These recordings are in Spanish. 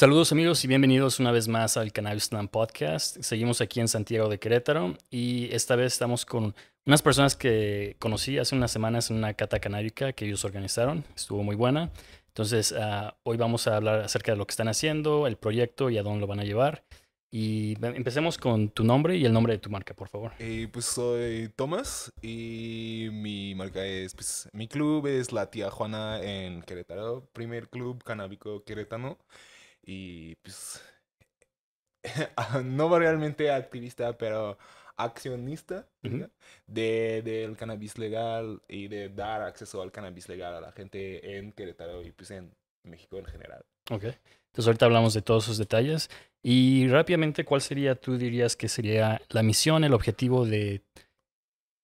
Saludos amigos y bienvenidos una vez más al Cannabis Land Podcast. Seguimos aquí en Santiago de Querétaro y esta vez estamos con unas personas que conocí hace unas semanas en una cata canábica que ellos organizaron. Estuvo muy buena. Entonces ah, hoy vamos a hablar acerca de lo que están haciendo, el proyecto y a dónde lo van a llevar. Y empecemos con tu nombre y el nombre de tu marca, por favor. Eh, pues soy Tomás y mi marca es, pues mi club es La Tía Juana en Querétaro, primer club canábico querétano y pues ah, no realmente activista, pero accionista del cannabis legal y de dar acceso al cannabis legal a la gente en Querétaro y pues en México en general. Ok, entonces ahorita hablamos de todos esos detalles y rápidamente, ¿cuál sería, tú dirías que sería la misión, el objetivo de...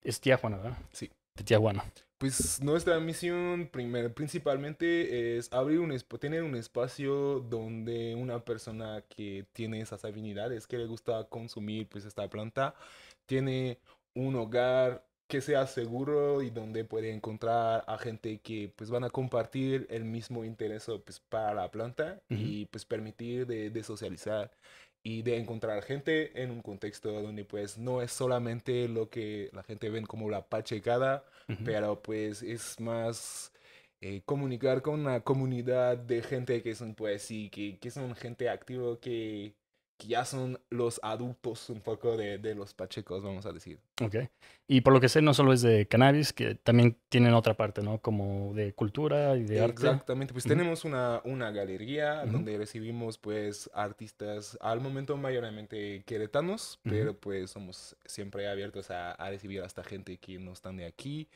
Es Tijuana, ¿verdad? Sí. De Tijuana. Pues nuestra misión primer, principalmente es abrir un tener un espacio donde una persona que tiene esas afinidades, que le gusta consumir pues esta planta, tiene un hogar que sea seguro y donde puede encontrar a gente que pues van a compartir el mismo interés pues, para la planta y pues permitir de, de socializar y de encontrar gente en un contexto donde pues no es solamente lo que la gente ve como la pachecada, pero pues es más eh, comunicar con una comunidad de gente que son pues sí, que, que son gente activa que que ya son los adultos un poco de, de, los pachecos, vamos a decir. Ok. Y por lo que sé, no solo es de cannabis, que también tienen otra parte, ¿no? Como de cultura y de arte. Exactamente. Pues tenemos una, una galería donde recibimos, pues, artistas, al momento mayormente queretanos, pero pues somos siempre abiertos a, a recibir gente que no están de aquí.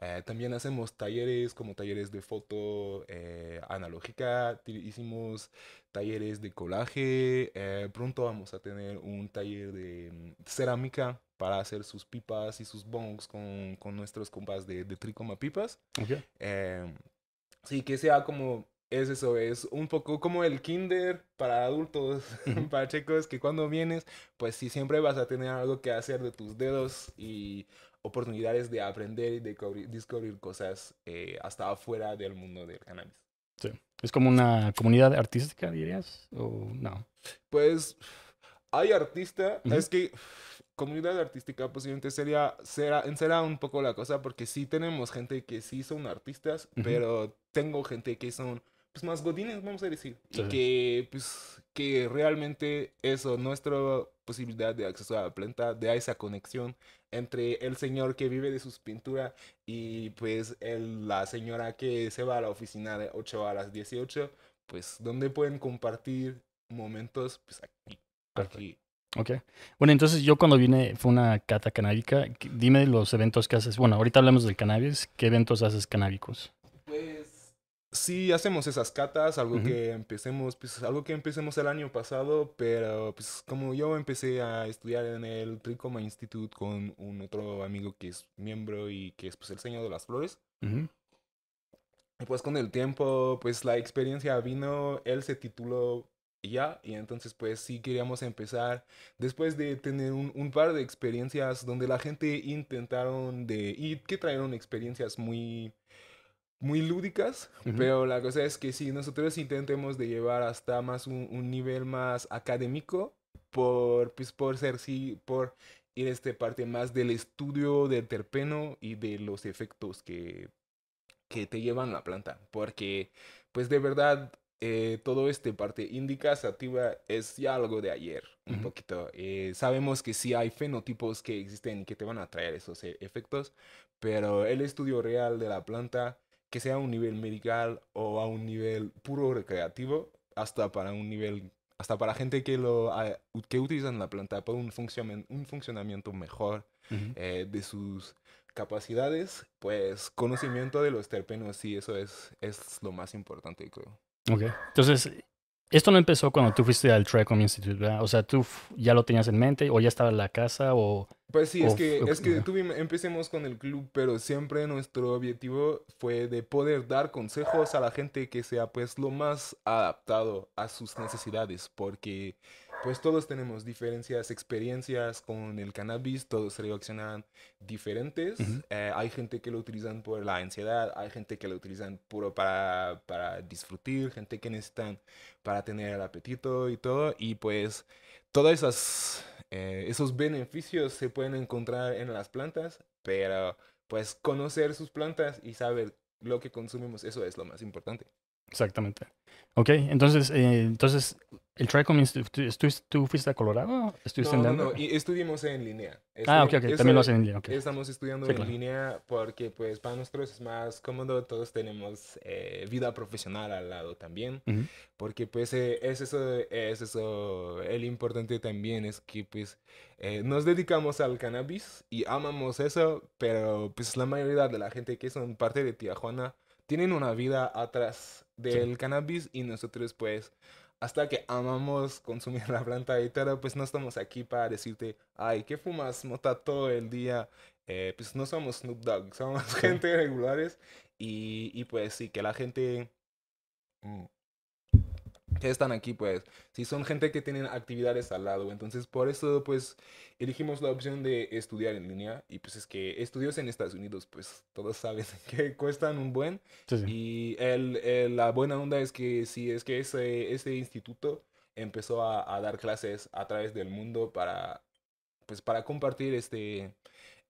Eh, también hacemos talleres como talleres de foto eh, analógica, hicimos talleres de colaje, eh, pronto vamos a tener un taller de mm, cerámica para hacer sus pipas y sus bongs con, con nuestros compas de, Tricoma Pipas. sí, que sea como es eso, es un poco como el kinder para adultos, para chicos, que cuando vienes, pues sí, siempre vas a tener algo que hacer de tus dedos y oportunidades de aprender y de descubrir cosas eh, hasta afuera del mundo del cannabis. Sí. ¿Es como una comunidad artística, dirías? ¿O no? Pues hay artista, es que comunidad artística posiblemente sería, será, será un poco la cosa porque sí tenemos gente que sí son artistas, pero tengo gente que son pues más godines, vamos a decir, y que pues que realmente eso, nuestro posibilidad de acceso a la planta, de esa conexión entre el señor que vive de sus pinturas y pues la señora que se va a la oficina de 8 a las 18, pues donde pueden compartir momentos, pues aquí. aquí. Ok. Bueno, entonces yo cuando vine fue una cata canábica. Dime los eventos que haces. Bueno, ahorita hablamos del cannabis. ¿Qué eventos haces canábicos? sí hacemos esas catas, algo que empecemos, pues, algo que empecemos el año pasado, pero pues como yo empecé a estudiar en el Tricoma Institute con un otro amigo que es miembro y que es pues el señor de las flores. Y pues con el tiempo, pues la experiencia vino, él se tituló ya, y entonces pues sí queríamos empezar, después de tener un, un par de experiencias donde la gente intentaron de, y que trajeron experiencias muy muy lúdicas, pero la cosa es que si nosotros intentemos de llevar hasta más un, nivel más académico, por, pues, por ser, sí, por ir este esta parte más del estudio del terpeno y de los efectos que, que te llevan la planta, porque pues de verdad eh, todo este parte indica sativa es ya algo de ayer, un poquito. Eh, sabemos que sí hay fenotipos que existen y que te van a traer esos e-, efectos, pero el estudio real de la planta que sea a un nivel medical o a un nivel puro recreativo, hasta para un nivel, hasta para gente que lo ah, que utilizan la planta para un, funcionamiento, un funcionamiento mejor eh, de sus capacidades, pues conocimiento de los terpenos, sí, eso es, es lo más importante, creo. Ok, entonces esto no empezó cuando tú fuiste al Trecom Institute, ¿verdad? O sea, ¿tú ya lo tenías en mente o ya estaba en la casa o...? Pues sí, es que, es que tuvimos, empecemos con el club, pero siempre nuestro objetivo fue de poder dar consejos a la gente que sea pues lo más adaptado a sus necesidades, porque pues todos tenemos diferencias, experiencias con el cannabis, todos reaccionan diferentes. Eh, hay gente que lo utilizan por la ansiedad, hay gente que lo utilizan puro para, para disfrutar, gente que necesitan para tener el apetito y todo. Y pues todos eh, esos beneficios se pueden encontrar en las plantas, pero pues conocer sus plantas y saber lo que consumimos, eso es lo más importante. Exactamente. Ok, entonces, eh, entonces ¿El Tricom tú, fuiste a Colorado? ¿Estuviste no, en No, y en línea. ah, ok, ok, también lo hacen en línea. Estamos estudiando en línea porque pues para nosotros es más cómodo, todos tenemos eh, vida profesional al lado también, porque pues eh, es eso, es eso, el importante también es que pues eh, nos dedicamos al cannabis y amamos eso, pero pues la mayoría de la gente que son parte de Tijuana tienen una vida atrás del cannabis y nosotros pues hasta que amamos consumir la planta y todo, pues no estamos aquí para decirte, ay, ¿qué fumas mota todo el día? Eh, pues no somos Snoop Dogg, somos gente regulares. Y, pues sí, que la gente... Mm, están aquí, pues, si son gente que tienen actividades al lado. Entonces, por eso, pues, elegimos la opción de estudiar en línea. Y pues es que estudios en Estados Unidos, pues, todos saben que cuestan un buen. Y el, la buena onda es que si es que ese, ese instituto empezó a, a, dar clases a través del mundo para, pues, para compartir este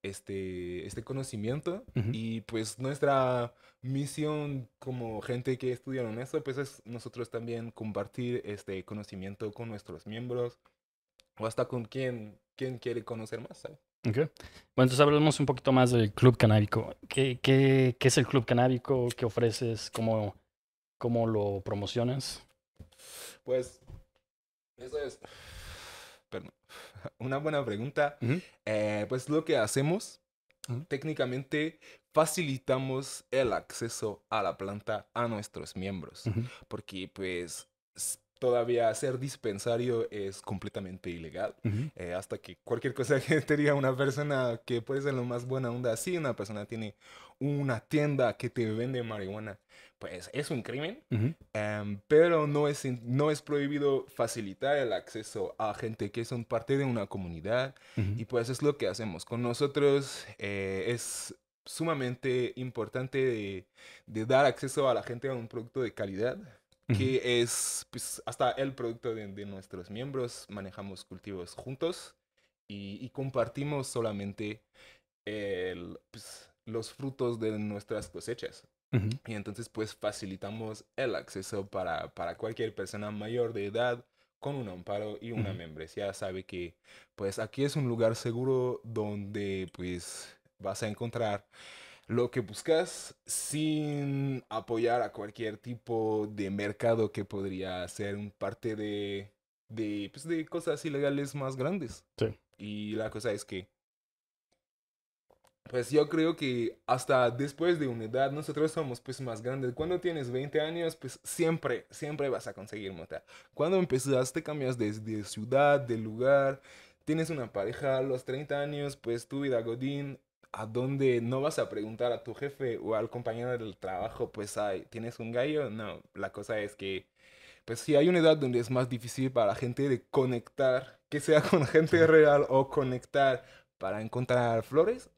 este, este conocimiento y pues nuestra misión como gente que estudiaron eso, pues es nosotros también compartir este conocimiento con nuestros miembros o hasta con quien, quien quiere conocer más, ¿sabes? Bueno, entonces hablemos un poquito más del Club Canábico. ¿Qué, qué, es el Club Canábico? ¿Qué ofreces? ¿Cómo, cómo lo promocionas? Pues, eso es... Perdón. una buena pregunta. Eh, pues lo que hacemos, técnicamente facilitamos el acceso a la planta a nuestros miembros, porque pues todavía ser dispensario es completamente ilegal. Eh, hasta que cualquier cosa que te diga una persona que puede ser lo más buena onda, si una persona tiene una tienda que te vende marihuana, pues es un crimen, em, pero no es, no es prohibido facilitar el acceso a gente que son parte de una comunidad y pues es lo que hacemos. Con nosotros eh, es sumamente importante dar acceso a la gente a un producto de calidad que es pues, hasta el producto de, nuestros miembros. Manejamos cultivos juntos y, compartimos solamente pues, los frutos de nuestras cosechas. Y entonces pues facilitamos el acceso para, cualquier persona mayor de edad con un amparo y una membresía. Sabe que pues aquí es un lugar seguro donde pues vas a encontrar lo que buscas sin apoyar a cualquier tipo de mercado que podría ser parte de, de, pues de cosas ilegales más grandes. Sí. Y la cosa es que, pues yo creo que hasta después de una edad nosotros somos pues más grandes. Cuando tienes 20 años, pues siempre, siempre vas a conseguir montar. Cuando te cambias de, de ciudad, de lugar, tienes una pareja a los 30 años, pues tu vida godín a donde no vas a preguntar a tu jefe o al compañero del trabajo, pues, ¿tienes un gallo? No, la cosa es que, pues sí, hay una edad donde es más difícil para la gente de conectar, que sea con gente real o conectar para encontrar flores.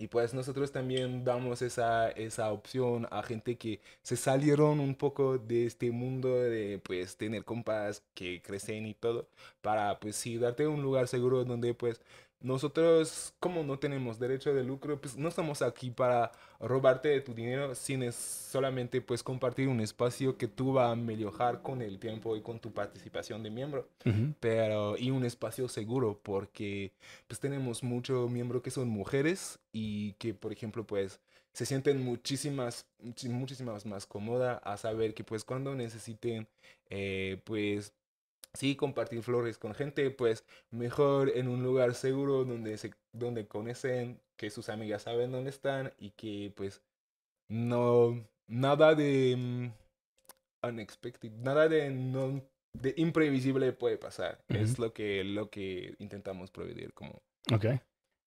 Y pues nosotros también damos esa, esa opción a gente que se salieron un poco de este mundo de pues tener compas que crecen y todo, para pues sí darte un lugar seguro donde pues nosotros, como no tenemos derecho de lucro, pues no estamos aquí para robarte de tu dinero, sino solamente pues compartir un espacio que tú vas a mejorar con el tiempo y con tu participación de miembro. Pero, y un espacio seguro, porque pues tenemos muchos miembros que son mujeres y que, por ejemplo, pues se sienten muchísimas, muchísimas más cómodas a saber que pues cuando necesiten, eh, pues Sí, compartir flores con gente, pues mejor en un lugar seguro donde, se, donde conocen, que sus amigas saben dónde están y que pues no, nada de mm, unexpected, nada de no de imprevisible puede pasar. Es lo que, lo que intentamos prohibir como. Ok.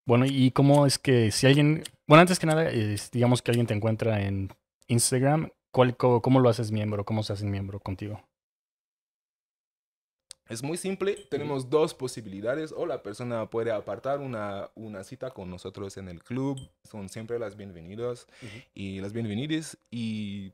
Bueno, y cómo es que si alguien, bueno, antes que nada, digamos que alguien te encuentra en Instagram, ¿cuál, cómo, cómo, lo haces miembro? ¿Cómo se hace miembro contigo? Es muy simple, tenemos dos posibilidades. O la persona puede apartar una, una cita con nosotros en el club. Son siempre las bienvenidas y las bienvenidas. Y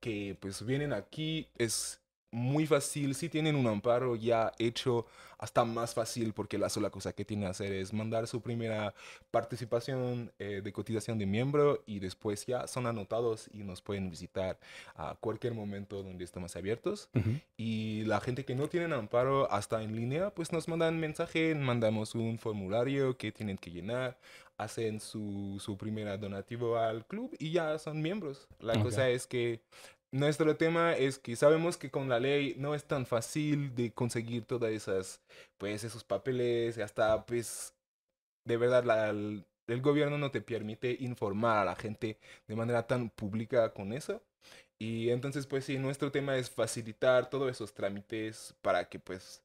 que pues vienen aquí, es muy fácil, si tienen un amparo ya hecho, hasta más fácil porque la sola cosa que tienen que hacer es mandar su primera participación eh, de cotización de miembro y después ya son anotados y nos pueden visitar a cualquier momento donde estamos abiertos. Y la gente que no tienen amparo hasta en línea, pues nos mandan mensaje, mandamos un formulario que tienen que llenar, hacen su, su primera donativo al club y ya son miembros. La cosa es que nuestro tema es que sabemos que con la ley no es tan fácil de conseguir todas esas, pues esos papeles, hasta pues de verdad el gobierno no te permite informar a la gente de manera tan pública con eso. Y entonces pues sí, nuestro tema es facilitar todos esos trámites para que pues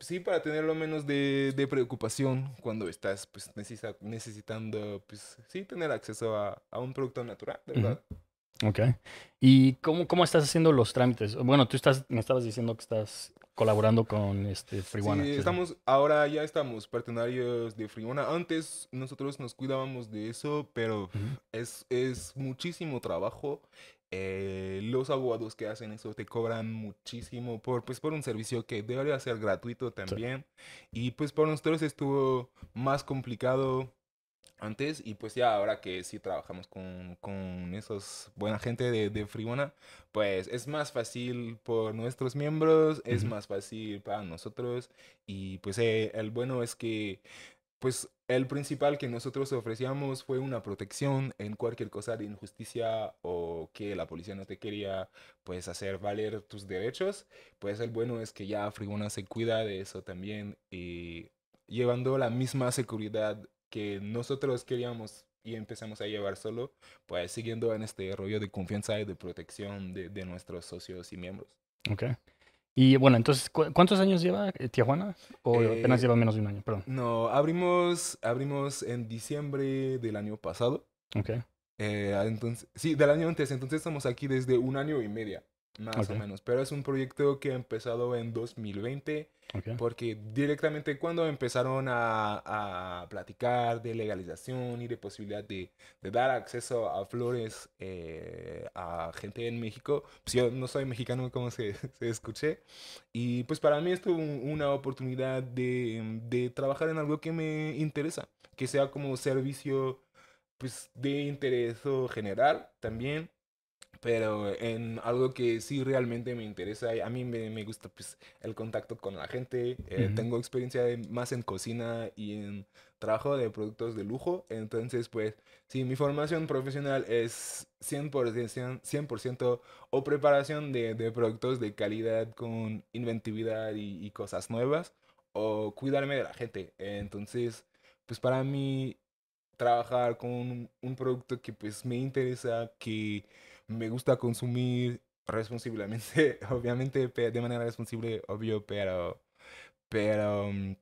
sí, para tener lo menos de, preocupación cuando estás pues necesita, necesitando pues sí tener acceso a, un producto natural, ¿verdad? Ok. ¿Y cómo, cómo estás haciendo los trámites? Bueno, tú estás, me estabas diciendo que estás colaborando con este Friwana. Sí, estamos, ahora ya estamos partenarios de Friwana. Antes nosotros nos cuidábamos de eso, pero es, es, muchísimo trabajo. Eh, los abogados que hacen eso te cobran muchísimo por, pues, por un servicio que debería ser gratuito también. Y pues para nosotros estuvo más complicado antes y pues ya ahora que sí trabajamos con, con esos buena gente de, de Fribona, pues es más fácil por nuestros miembros, es más fácil para nosotros y pues eh, el bueno es que pues el principal que nosotros ofrecíamos fue una protección en cualquier cosa de injusticia o que la policía no te quería pues hacer valer tus derechos, pues el bueno es que ya Fribona se cuida de eso también y llevando la misma seguridad que nosotros queríamos y empezamos a llevar solo, pues siguiendo en este rollo de confianza y de protección de, de nuestros socios y miembros. Ok. Y bueno, entonces, ¿cuántos años lleva eh, Tijuana? ¿O eh, apenas lleva menos de un año? Perdón. No, abrimos, abrimos en diciembre del año pasado. Ok. Eh, ah, entonces, sí, del año antes. Entonces estamos aquí desde un año y medio más o menos. Pero es un proyecto que ha empezado en 2020, porque directamente cuando empezaron a, platicar de legalización y de posibilidad de, dar acceso a flores eh, a gente en México, pues yo no soy mexicano como se, se escuché, y pues para mí esto una oportunidad de, trabajar en algo que me interesa, que sea como servicio pues de interés general también pero en algo que sí realmente me interesa, a mí me, gusta pues el contacto con la gente, eh, tengo experiencia más en cocina y en trabajo de productos de lujo, entonces pues sí, mi formación profesional es 100%, 100% o preparación de, productos de calidad con inventividad y, cosas nuevas, o cuidarme de la gente, entonces pues para mí trabajar con un, un producto que pues me interesa, que me gusta consumir responsablemente, obviamente de manera responsable, obvio, pero, pero mm,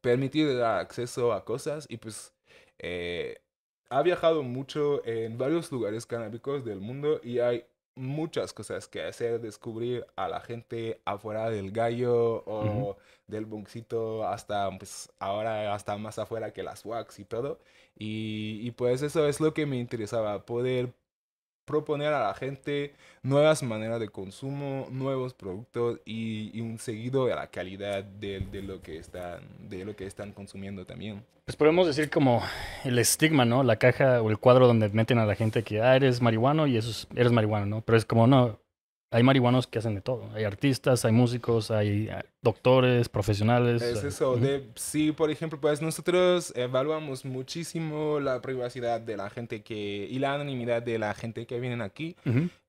permitir el acceso a cosas y pues eh, ha viajado mucho en varios lugares canábicos del mundo y hay muchas cosas que hacer, descubrir a la gente afuera del gallo o del boncito hasta, pues ahora hasta más afuera que las wax y todo. y pues eso es lo que me interesaba, poder proponer a la gente nuevas maneras de consumo, nuevos productos y, un seguido a la calidad de, lo que están, de lo que están consumiendo también. Pues podemos decir como el estigma, ¿no? La caja o el cuadro donde meten a la gente que, ah, eres marihuano y eso es, eres marihuano, ¿no? Pero es como, no, hay marihuanos que hacen de todo. Hay artistas, hay músicos, hay doctores, profesionales. Es eh, eso, sí, por ejemplo, pues nosotros evaluamos muchísimo la privacidad de la gente que, y la anonimidad de la gente que vienen aquí,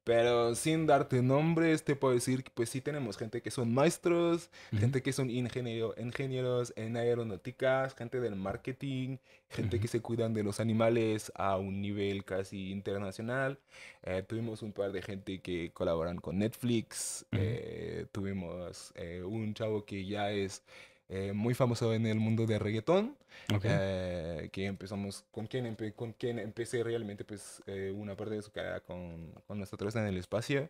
pero sin darte nombres te puedo decir que pues sí tenemos gente que son maestros, gente que son ingeniero, ingenieros en aeronáuticas, gente del marketing, gente que se cuidan de los animales a un nivel casi internacional. Eh, tuvimos un par de gente que colaboran con Netflix, eh, tuvimos eh, un chavo que ya es eh, muy famoso en el mundo de reggaetón, eh, que empezamos, con quien, con empecé realmente pues eh, una parte de su carrera con, con, nosotros en el espacio,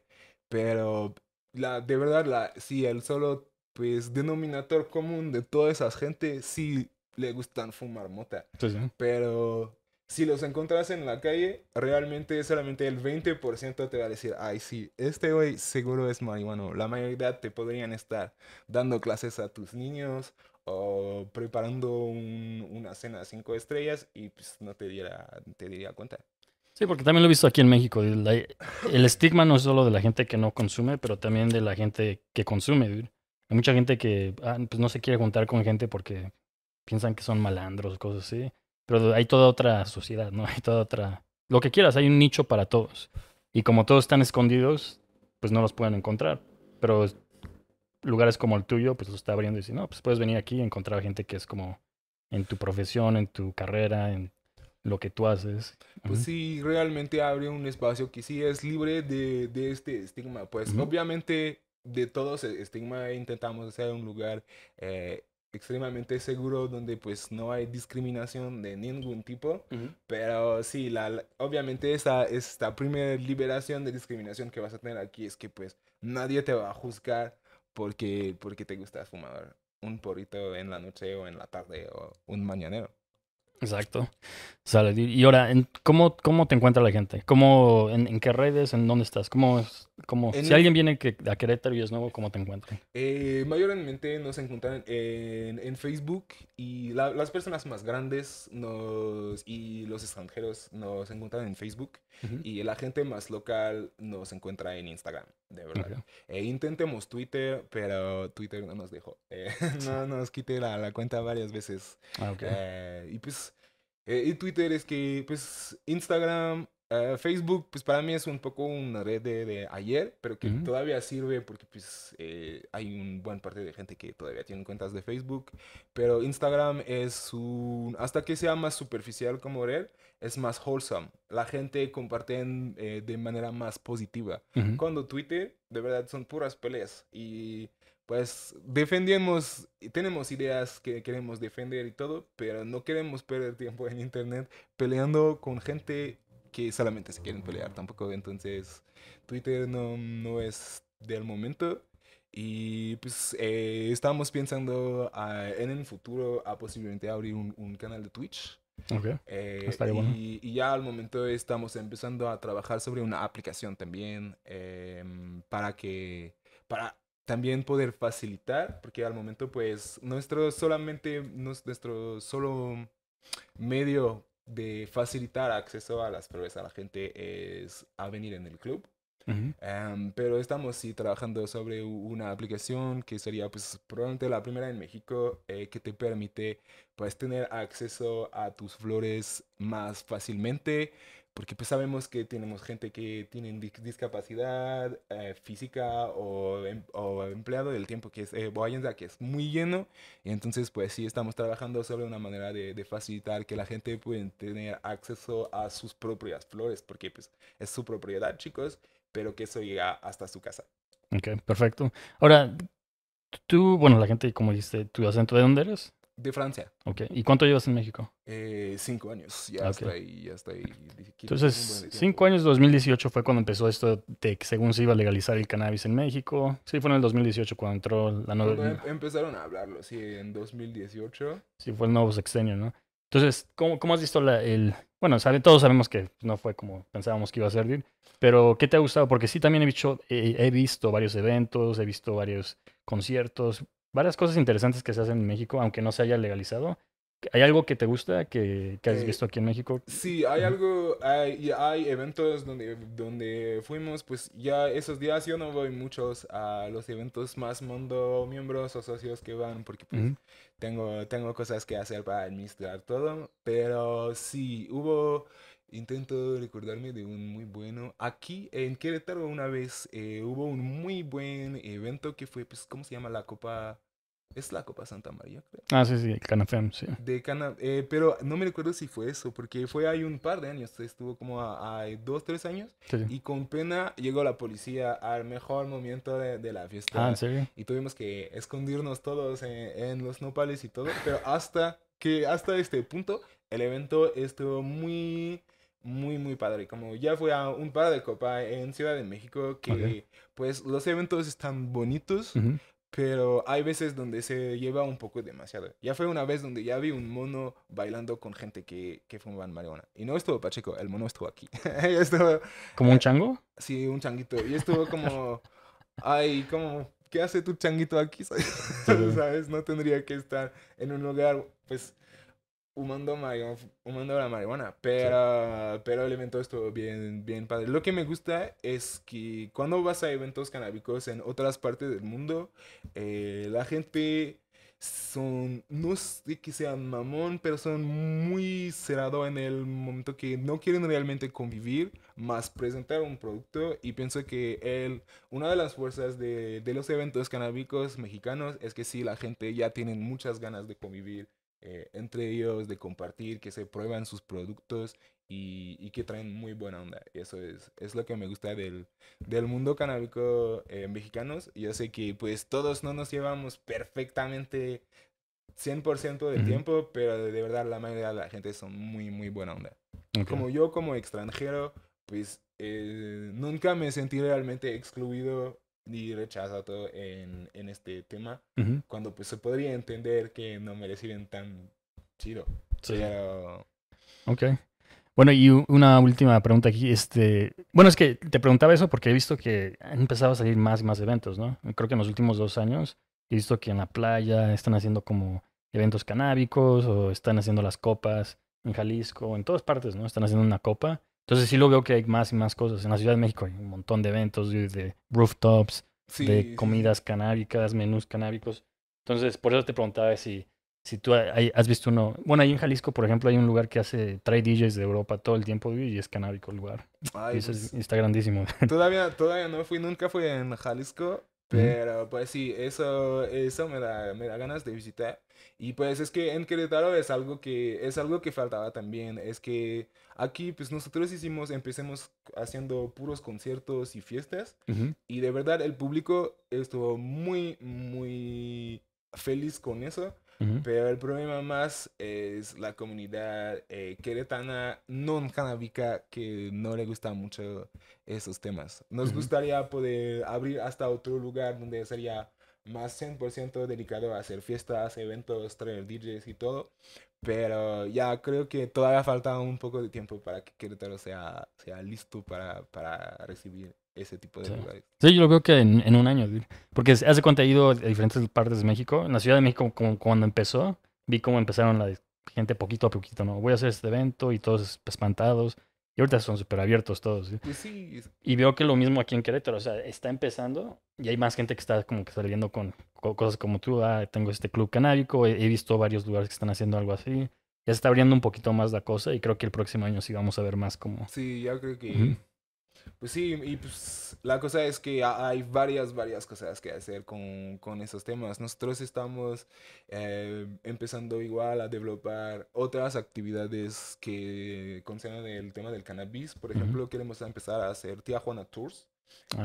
pero la, de verdad, la, sí, el solo pues denominador común de toda esa gente, sí le gustan fumar mota, pero si los encontras en la calle, realmente solamente el 20% te va a decir, ay, sí, este güey seguro es marihuano. La mayoría te podrían estar dando clases a tus niños o preparando una cena de cinco estrellas y pues no te diera, te diría cuenta. Sí, porque también lo he visto aquí en México. el estigma no es solo de la gente que no consume, pero también de la gente que consume. Hay mucha gente que ah, pues, no se quiere juntar con gente porque piensan que son malandros, cosas así. Pero hay toda otra sociedad, ¿no? Hay toda otra... Lo que quieras, hay un nicho para todos. Y como todos están escondidos, pues no los pueden encontrar. Pero lugares como el tuyo, pues los está abriendo y si no, pues puedes venir aquí y encontrar gente que es como en tu profesión, en tu carrera, en lo que tú haces. Pues sí, realmente abre un espacio que sí es libre de, este estigma. Pues obviamente de todos e-, estigma intentamos hacer un lugar eh, extremamente seguro, donde pues no hay discriminación de ningún tipo. Pero sí, la, obviamente esta, esta primera liberación de discriminación que vas a tener aquí es que pues nadie te va a juzgar porque, porque te gusta fumar un porrito en la noche o en la tarde o un mañanero. Exacto. Y ahora, ¿cómo, ¿cómo te encuentra la gente? ¿Cómo, en qué redes? ¿En dónde estás? ¿Cómo es como si alguien viene que, a Querétaro y es nuevo, ¿cómo te encuentran? Eh, mayormente nos encuentran en, Facebook y las personas más grandes nos, y los extranjeros nos encuentran en Facebook y la gente más local nos encuentra en Instagram, de verdad. Eh, intentemos Twitter, pero Twitter no nos dejó. Eh, no nos quité la, cuenta varias veces. Ah, y pues, y Twitter es que, pues, Instagram eh, Facebook, pues para mí es un poco una red de, ayer, pero que todavía sirve porque pues, eh, hay un buen parte de gente que todavía tiene cuentas de Facebook, pero Instagram es un, hasta que sea más superficial como red, es más wholesome. La gente comparte eh, de manera más positiva. Cuando Twitter, de verdad, son puras peleas y pues defendemos, tenemos ideas que queremos defender y todo, pero no queremos perder tiempo en Internet peleando con gente que solamente se quieren pelear tampoco. Entonces, Twitter no, no es del momento. Y pues eh, estamos pensando ah, en el futuro a ah, posiblemente abrir un, canal de Twitch. Eh, y, y, ya al momento estamos empezando a trabajar sobre una aplicación también em, para que para también poder facilitar, porque al momento pues nuestro solamente nuestro solo medio de facilitar acceso a las pruebas a la gente es a venir en el club. Em, pero estamos sí, trabajando sobre una aplicación que sería pues probablemente la primera en México eh, que te permite pues tener acceso a tus flores más fácilmente porque pues sabemos que tenemos gente que tiene discapacidad eh, física em, o, empleado del tiempo que es eh, que es muy lleno, y entonces pues sí estamos trabajando sobre una manera de, facilitar que la gente pueda tener acceso a sus propias flores, porque pues es su propiedad, chicos, pero que eso llega hasta su casa. Ok, perfecto. Ahora, tú, bueno, la gente, como dijiste, ¿tu acento de dónde eres? De Francia. Ok. ¿Y cuánto llevas en México? Eh, cinco años. Ya okay. ahí, ya Entonces, cinco años, 2018 fue cuando empezó esto de que según se iba a legalizar el cannabis en México. Sí, fue en el 2018 cuando entró la nueva... Em, empezaron a hablarlo, sí, en 2018. Sí, fue el nuevo sexenio, ¿no? Entonces, ¿cómo, cómo has visto el... Bueno, sabe, todos sabemos que no fue como pensábamos que iba a ser, pero ¿qué te ha gustado? Porque sí, también he visto, he visto varios eventos, he visto varios conciertos, varias cosas interesantes que se hacen en México, aunque no se haya legalizado. ¿Hay algo que te gusta que, que has eh, visto aquí en México? Sí, hay algo, hay, eventos donde, donde fuimos, pues ya esos días yo no voy muchos a los eventos más mundo miembros o socios que van, porque pues, tengo, tengo cosas que hacer para administrar todo, pero sí, hubo... Intento recordarme de un muy bueno. Aquí en Querétaro una vez eh, hubo un muy buen evento que fue, pues, ¿cómo se llama? La Copa... Es la Copa Santa María, creo. Ah, sí, sí, Canafem, sí. De eh, pero no me recuerdo si fue eso, porque fue hay un par de años, estuvo como a, dos, tres años, y con pena llegó la policía al mejor momento de, la fiesta. Ah, ¿en serio? Y tuvimos que escondernos todos en los nopales y todo, pero hasta que hasta este punto el evento estuvo muy muy, muy padre. Como ya fui a un par de copa en Ciudad de México, que pues los eventos están bonitos, pero hay veces donde se lleva un poco demasiado. Ya fue una vez donde ya vi un mono bailando con gente que, que fumaban marihuana. Y no estuvo Pacheco, el mono estuvo aquí. ¿Como un chango? Sí, un changuito. Y estuvo como, ay, como... ¿Qué hace tu changuito aquí? ¿Sabes? ¿Sabes? No tendría que estar en un lugar, pues, Humando, la marihuana, pero, pero el evento estuvo bien, bien padre. Lo que me gusta es que cuando vas a eventos canábicos en otras partes del mundo, eh, la gente son, no sé que sean mamón, pero son muy cerrado en el momento que no quieren realmente convivir, más presentar un producto. Y pienso que el, una de las fuerzas de, de los eventos canábicos mexicanos es que sí, la gente ya tiene muchas ganas de convivir eh, entre ellos, de compartir, que se prueban sus productos y, que traen muy buena onda. eso es, es lo que me gusta del, del mundo canábico eh, mexicanos. Yo sé que pues todos no nos llevamos perfectamente 100% del tiempo, pero de, verdad la mayoría de la gente son muy, muy buena onda. Como yo como extranjero, pues eh, nunca me sentí realmente excluido y rechaza todo en, este tema, cuando pues se podría entender que no me tan chido. Bueno, y una última pregunta aquí. Este, bueno, es que te preguntaba eso porque he visto que han empezado a salir más y más eventos, ¿no? Creo que en los últimos dos años he visto que en la playa están haciendo como eventos canábicos o están haciendo las copas en Jalisco, en todas partes, ¿no? Están haciendo una copa entonces sí lo veo que hay más y más cosas. En la Ciudad de México hay un montón de eventos, de rooftops, de comidas canábicas, menús canábicos. Entonces, por eso te preguntaba si, si tú has visto uno. Bueno, ahí en Jalisco, por ejemplo, hay un lugar que hace, trae DJs de Europa todo el tiempo y es canábico el lugar. Pues, está grandísimo. Todavía, todavía no fui, nunca fui en Jalisco, pero pues sí, eso, eso me da, me da ganas de visitar. Y pues es que en Querétaro es algo que, es algo que faltaba también. Es que Aquí, pues nosotros hicimos, empecemos haciendo puros conciertos y fiestas. Y de verdad, el público estuvo muy, muy feliz con eso. Pero el problema más es la comunidad eh, queretana non canábica que no le gustan mucho esos temas. Nos gustaría poder abrir hasta otro lugar donde sería más 100% dedicado a hacer fiestas, eventos, traer DJs y todo. Pero ya creo que todavía falta un poco de tiempo para que Querétaro sea, sea listo para, para recibir ese tipo de lugares. Sí, yo lo veo que en, en un año, porque hace cuánto he ido a diferentes partes de México. En la Ciudad de México, como, cuando empezó, vi cómo empezaron la gente poquito a poquito, ¿no? Voy a hacer este evento y todos espantados. Y ahorita son súper abiertos todos. ¿sí? Pues y veo que lo mismo aquí en Querétaro, o sea, está empezando y hay más gente que está como que saliendo con cosas como tú, ah, tengo este club canábico, he, visto varios lugares que están haciendo algo así. Ya se está abriendo un poquito más la cosa y creo que el próximo año sí vamos a ver más como... Sí, ya creo que... Pues sí, y pues la cosa es que hay varias, varias cosas que hacer con, esos temas. Nosotros estamos eh, empezando igual a desarrollar otras actividades que concernen el tema del cannabis. Por ejemplo, queremos empezar a hacer Tijuana Tours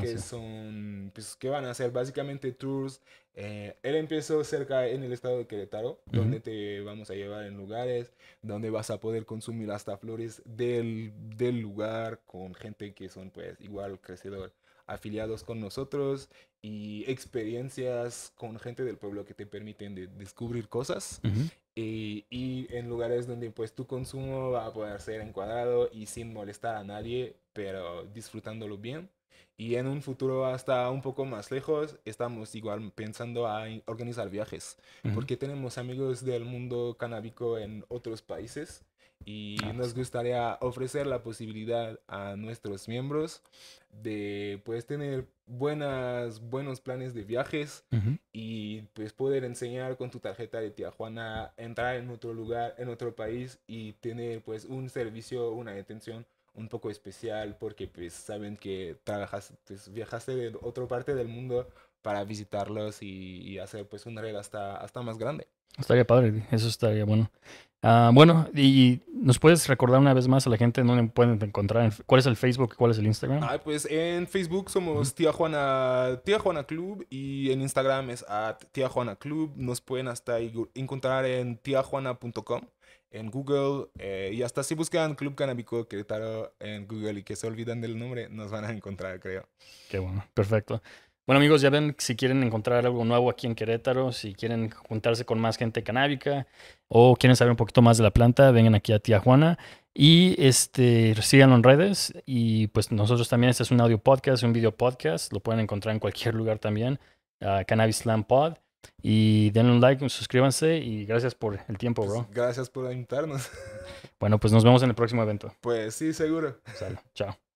que son, pues, que van a hacer básicamente tours. él eh, empezó cerca en el estado de Querétaro, donde te vamos a llevar en lugares, donde vas a poder consumir hasta flores del, del lugar con gente que son, pues, igual crecedor, afiliados con nosotros y experiencias con gente del pueblo que te permiten de descubrir cosas. Eh, y en lugares donde pues tu consumo va a poder ser encuadrado y sin molestar a nadie, pero disfrutándolo bien. Y en un futuro hasta un poco más lejos, estamos igual pensando en organizar viajes, porque tenemos amigos del mundo canábico en otros países y ah, nos pues. gustaría ofrecer la posibilidad a nuestros miembros de pues tener buenas, buenos planes de viajes y pues, poder enseñar con tu tarjeta de Tijuana, entrar en otro lugar, en otro país y tener pues un servicio, una detención un poco especial porque pues saben que trabajas, pues, viajaste de otra parte del mundo para visitarlos y, hacer pues una red hasta, hasta más grande. Estaría padre, eso estaría bueno. Ah, bueno, y nos puedes recordar una vez más a la gente dónde pueden encontrar, cuál es el Facebook y cuál es el Instagram. Ah, pues en Facebook somos Tía Juana, Tía Club y en Instagram es at Tía Juana Club. Nos pueden hasta encontrar en tiajuana.com, en Google eh, y hasta si buscan Club Canabico Querétaro en Google y que se olvidan del nombre, nos van a encontrar, creo. Qué bueno, perfecto. Bueno amigos, ya ven si quieren encontrar algo nuevo aquí en Querétaro, si quieren juntarse con más gente canábica o quieren saber un poquito más de la planta, vengan aquí a Tía Juana y este, síganlo en redes y pues nosotros también, este es un audio podcast, un video podcast, lo pueden encontrar en cualquier lugar también, a Cannabis Slam Pod. Y denle un like, suscríbanse y gracias por el tiempo, bro. gracias por invitarnos. Bueno, pues nos vemos en el próximo evento. Pues sí, seguro. Chao.